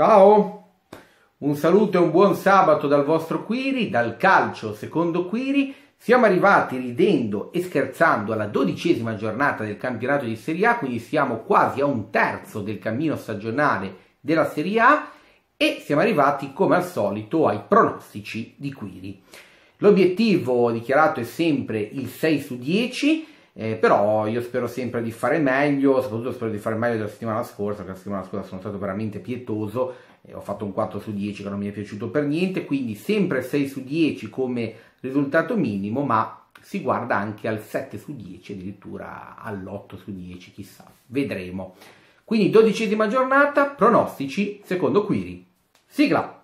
Ciao! Un saluto e un buon sabato dal vostro Quiri, dal calcio secondo Quiri. Siamo arrivati ridendo e scherzando alla dodicesima giornata del campionato di Serie A, quindi siamo quasi a un terzo del cammino stagionale della Serie A e siamo arrivati come al solito ai pronostici di Quiri. L'obiettivo dichiarato è sempre il 6 su 10, eh, però io spero sempre di fare meglio, soprattutto spero di fare meglio della settimana scorsa, perché la settimana scorsa sono stato veramente pietoso, eh, ho fatto un 4 su 10 che non mi è piaciuto per niente, quindi sempre 6 su 10 come risultato minimo, ma si guarda anche al 7 su 10, addirittura all'8 su 10, chissà, vedremo. Quindi dodicesima giornata, pronostici, secondo Quiri. Sigla!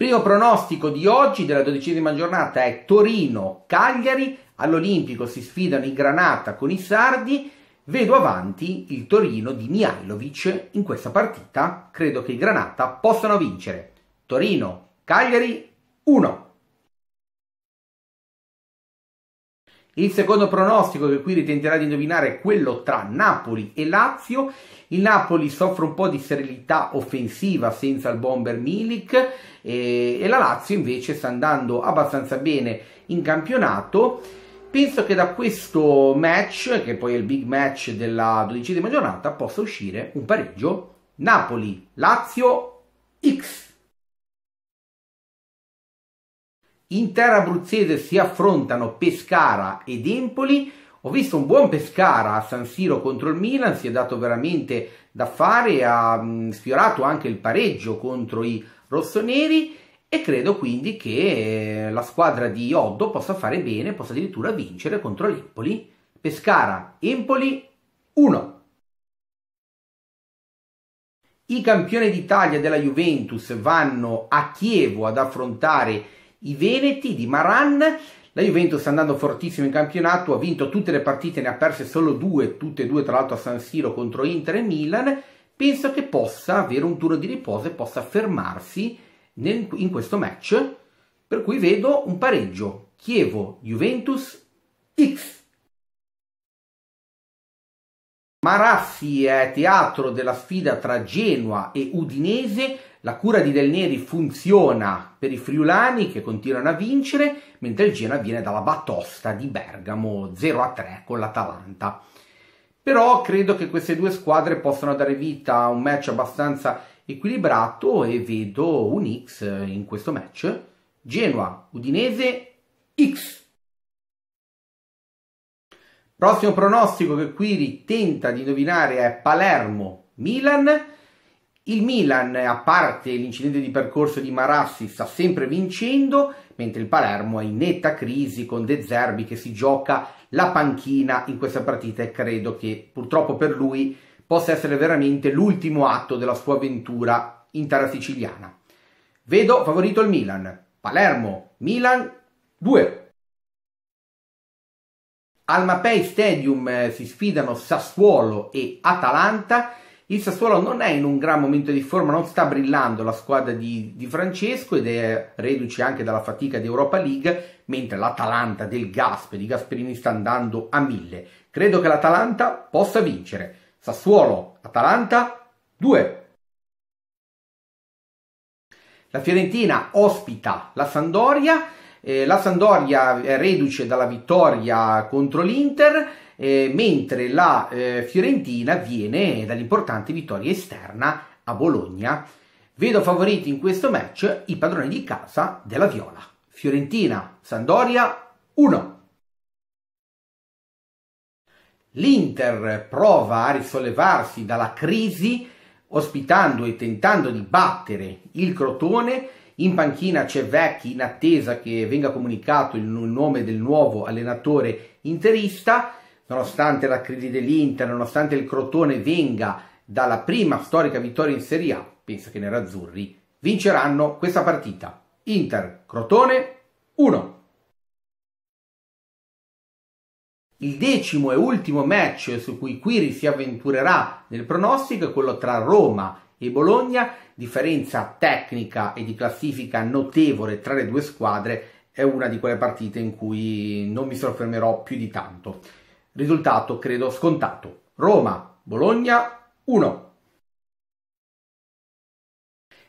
Primo pronostico di oggi della dodicesima giornata è Torino-Cagliari, all'Olimpico si sfidano i Granata con i Sardi, vedo avanti il Torino di Mihailovic in questa partita, credo che i Granata possano vincere. Torino-Cagliari 1. Il secondo pronostico che qui ritenterà di indovinare è quello tra Napoli e Lazio. Il Napoli soffre un po' di sterilità offensiva senza il bomber Milik e, e la Lazio invece sta andando abbastanza bene in campionato. Penso che da questo match, che poi è il big match della dodicesima giornata, possa uscire un pareggio Napoli-Lazio X. in terra abruzzese si affrontano Pescara ed Empoli. Ho visto un buon Pescara a San Siro contro il Milan, si è dato veramente da fare, ha mm, sfiorato anche il pareggio contro i rossoneri e credo quindi che eh, la squadra di Oddo possa fare bene, possa addirittura vincere contro l'Empoli. Pescara, Empoli 1. I campioni d'Italia della Juventus vanno a Chievo ad affrontare i Veneti di Maran. La Juventus sta andando fortissimo in campionato, ha vinto tutte le partite, ne ha perse solo due, tutte e due tra l'altro a San Siro contro Inter e Milan. Penso che possa avere un turno di riposo e possa fermarsi nel, in questo match. Per cui vedo un pareggio Chievo-Juventus X. Marassi è teatro della sfida tra Genoa e Udinese la cura di Del Neri funziona per i friulani che continuano a vincere, mentre il Genoa viene dalla batosta di Bergamo 0-3 con l'Atalanta. Però credo che queste due squadre possano dare vita a un match abbastanza equilibrato e vedo un X in questo match. Genoa, Udinese, X. Prossimo pronostico che qui tenta di indovinare è Palermo, Milan. Il Milan, a parte l'incidente di percorso di Marassi, sta sempre vincendo, mentre il Palermo è in netta crisi con De Zerbi che si gioca la panchina in questa partita e credo che purtroppo per lui possa essere veramente l'ultimo atto della sua avventura in terra siciliana. Vedo favorito il Milan. Palermo, Milan 2. Al Mapei Stadium eh, si sfidano Sassuolo e Atalanta il Sassuolo non è in un gran momento di forma, non sta brillando la squadra di, di Francesco ed è reduce anche dalla fatica di Europa League, mentre l'Atalanta del Gasp di Gasperini sta andando a mille. Credo che l'Atalanta possa vincere. Sassuolo, Atalanta 2. La Fiorentina ospita la Sandoria, eh, la Sandoria è reduce dalla vittoria contro l'Inter eh, mentre la eh, Fiorentina viene dall'importante vittoria esterna a Bologna. Vedo favoriti in questo match i padroni di casa della Viola. Fiorentina, Sandoria 1. L'Inter prova a risollevarsi dalla crisi ospitando e tentando di battere il Crotone. In panchina c'è Vecchi in attesa che venga comunicato il nome del nuovo allenatore interista nonostante la crisi dell'Inter, nonostante il Crotone venga dalla prima storica vittoria in Serie A, penso che i nerazzurri vinceranno questa partita. Inter Crotone 1. Il decimo e ultimo match su cui Quiri si avventurerà nel pronostico è quello tra Roma e Bologna, differenza tecnica e di classifica notevole tra le due squadre, è una di quelle partite in cui non mi soffermerò più di tanto. Risultato credo scontato. Roma, Bologna 1.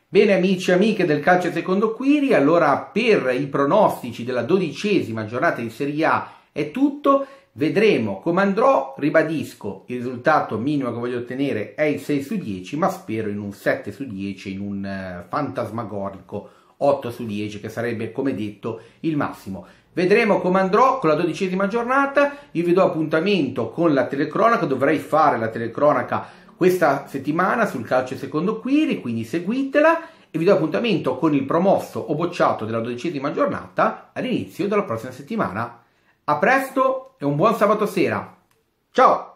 Bene amici e amiche del calcio secondo Quiri, allora per i pronostici della dodicesima giornata di Serie A è tutto, vedremo come andrò, ribadisco il risultato minimo che voglio ottenere è il 6 su 10 ma spero in un 7 su 10 in un eh, fantasmagorico 8 su 10 che sarebbe come detto il massimo. Vedremo come andrò con la dodicesima giornata, io vi do appuntamento con la telecronaca, dovrei fare la telecronaca questa settimana sul calcio secondo Quiri, quindi seguitela e vi do appuntamento con il promosso o bocciato della dodicesima giornata all'inizio della prossima settimana. A presto e un buon sabato sera. Ciao!